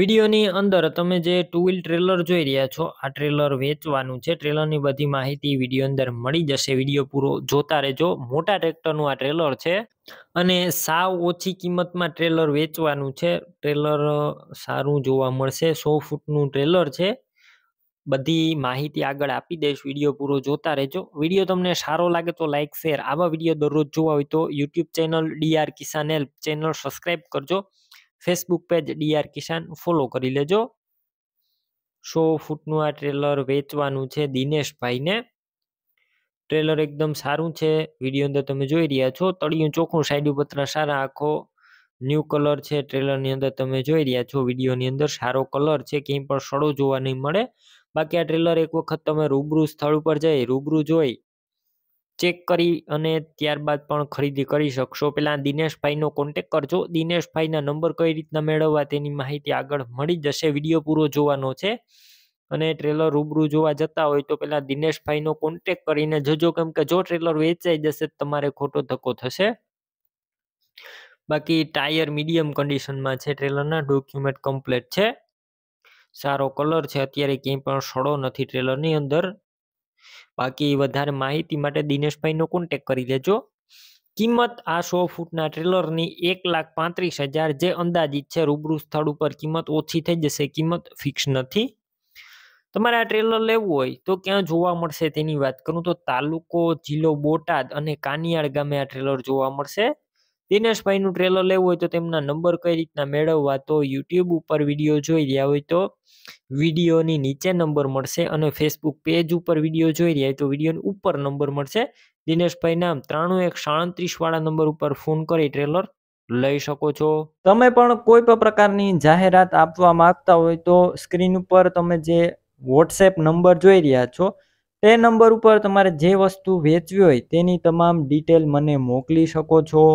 વિડીયોની અંદર તમે જે ટુ વ્હીલ ટ્રેલર જોઈ રહ્યા છો આ ટ્રેલર વેચવાનું છે ટ્રેલરની બધી માહિતી વિડીયો અંદર મળી જશે વિડીયો પૂરો જોતા રહેજો મોટા ટ્રેક્ટરનું આ ટ્રેલર છે અને સાવ ઓછી કિંમતમાં ટ્રેલર વેચવાનું છે ટ્રેલર સારું જોવા મળશે સો ફૂટનું ટ્રેલર છે બધી માહિતી આગળ આપી દઈશ વિડીયો પૂરો જોતા રહેજો વિડીયો તમને સારો લાગે તો લાઇક શેર આવા વિડીયો દરરોજ જોવા હોય તો YouTube channel DR Kisan help channel subscribe કરજો Facebook page DR Kisan follow કરી લેજો સો ફૂટનું આ ટ્રેલર વેચવાનું છે દિનેશભાઈને ટ્રેલર એકદમ સારું છે વિડીયો અંદર તમે જોઈ રહ્યા છો તળિયું ચોખ્ખું સાઈડ પતરા સારા આખો ન્યૂ કલર છે ટ્રેલરની અંદર તમે જોઈ રહ્યા છો વિડીયોની અંદર સારો કલર છે ક્યાંય પણ સડો જોવા નહીં મળે બાકી આ ટ્રેલર એક વખત તમે રૂબરૂ સ્થળ ઉપર જઈ રૂબરૂ જોઈ ચેક કરી અને ત્યારબાદ પણ ખરીદી કરી શકશો પહેલાં દિનેશભાઈનો કોન્ટેક કરજો દિનેશભાઈના નંબર કઈ રીતના મેળવવા તેની માહિતી આગળ મળી જશે વિડીયો પૂરો જોવાનો છે અને ટ્રેલર રૂબરૂ જોવા જતા હોય તો પહેલાં દિનેશભાઈનો કોન્ટેક કરીને જજો કેમ કે જો ટ્રેલર વેચાઈ જશે તમારે ખોટો ધક્કો થશે બાકી ટાયર મીડિયમ કન્ડિશનમાં છે ટ્રેલરના ડોક્યુમેન્ટ કમ્પ્લીટ છે સારો કલર છે અત્યારે ક્યાંય પણ સડો નથી ટ્રેલરની અંદર બાકી વધારે માહિતી માટે દિનેશભાઈનો કોન્ટેક કરી લેજો કિંમત આ સો ફૂટના ટ્રેલરની એક લાખ પાંત્રીસ હજાર જે અંદાજિત છે રૂબરૂ સ્થળ ઉપર કિંમત ઓછી થઈ જશે કિંમત ફિક્સ નથી તમારે આ ટ્રેલર લેવું હોય તો ક્યાં જોવા મળશે તેની વાત કરું તો તાલુકો જિલ્લો બોટાદ અને કાનિયાળ ગામે આ ટ્રેલર જોવા મળશે દિનેશભાઈનું ટ્રેલર લેવું હોય તો તેમના નંબર કઈ રીતના મેળવવા તો યુટ્યુબ ઉપર વિડીયો જોઈ રહ્યા હોય તો વિડીયોની નીચે નંબર મળશે અને ફેસબુક પેજ ઉપર વિડીયો જોઈ રહ્યા હોય તો વિડીયોની ઉપર નંબર મળશે દિનેશભાઈના ત્રાણું એક સાડત્રીસ વાળા નંબર ઉપર ફોન કરી ટ્રેલર લઈ શકો છો તમે પણ કોઈ પણ પ્રકારની જાહેરાત આપવા માંગતા હોય તો સ્ક્રીન ઉપર તમે જે વોટ્સએપ નંબર જોઈ રહ્યા છો તે નંબર ઉપર તમારે જે વસ્તુ વેચવી હોય તેની તમામ ડિટેલ મને મોકલી શકો છો